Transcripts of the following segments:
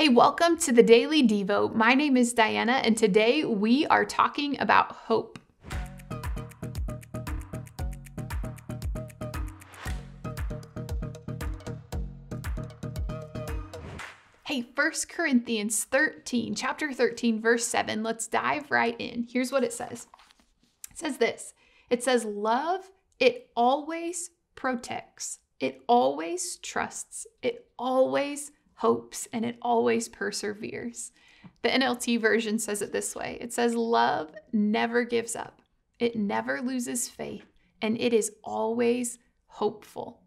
Hey, welcome to the Daily Devo. My name is Diana, and today we are talking about hope. Hey, 1 Corinthians 13, chapter 13, verse 7. Let's dive right in. Here's what it says. It says this. It says, "Love it always protects. It always trusts. It always hopes, and it always perseveres. The NLT version says it this way it says, Love never gives up, it never loses faith, and it is always hopeful.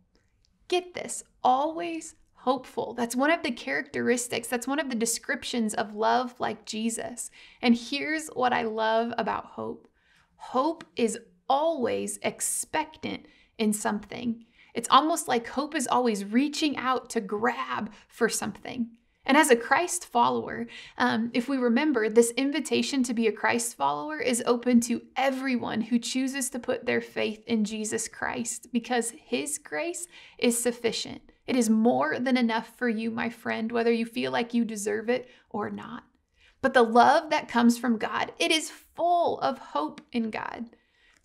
Get this always hopeful. That's one of the characteristics, that's one of the descriptions of love like Jesus. And here's what I love about hope hope is always expectant in something. It's almost like hope is always reaching out to grab for something. And as a Christ follower, um, if we remember, this invitation to be a Christ follower is open to everyone who chooses to put their faith in Jesus Christ because his grace is sufficient. It is more than enough for you, my friend, whether you feel like you deserve it or not. But the love that comes from God, it is full of hope in God.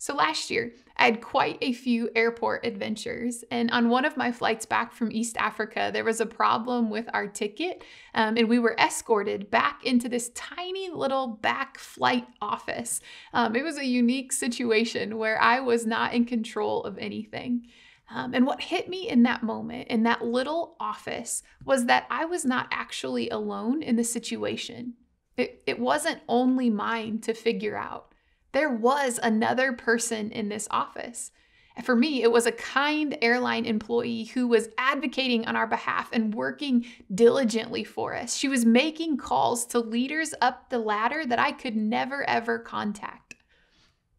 So last year, I had quite a few airport adventures. And on one of my flights back from East Africa, there was a problem with our ticket, um, and we were escorted back into this tiny little back flight office. Um, it was a unique situation where I was not in control of anything. Um, and what hit me in that moment, in that little office, was that I was not actually alone in the situation. It, it wasn't only mine to figure out. There was another person in this office. And for me, it was a kind airline employee who was advocating on our behalf and working diligently for us. She was making calls to leaders up the ladder that I could never ever contact.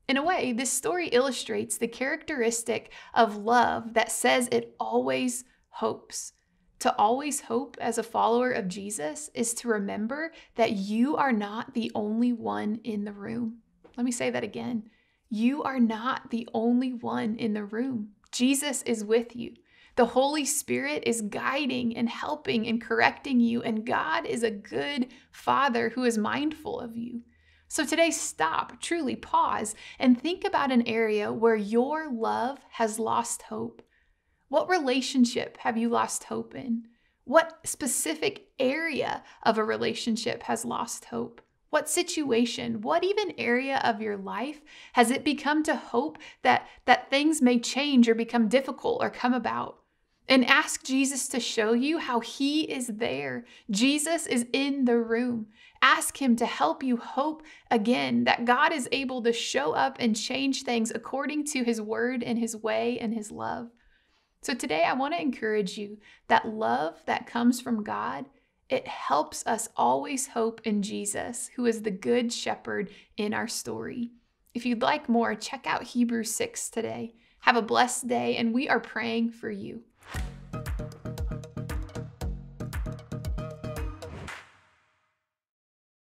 In a way, this story illustrates the characteristic of love that says it always hopes. To always hope as a follower of Jesus is to remember that you are not the only one in the room. Let me say that again. You are not the only one in the room. Jesus is with you. The Holy Spirit is guiding and helping and correcting you, and God is a good Father who is mindful of you. So today, stop, truly pause, and think about an area where your love has lost hope. What relationship have you lost hope in? What specific area of a relationship has lost hope? What situation, what even area of your life has it become to hope that, that things may change or become difficult or come about? And ask Jesus to show you how He is there. Jesus is in the room. Ask Him to help you hope again that God is able to show up and change things according to His word and His way and His love. So today, I want to encourage you that love that comes from God it helps us always hope in Jesus, who is the good shepherd in our story. If you'd like more, check out Hebrews 6 today. Have a blessed day, and we are praying for you.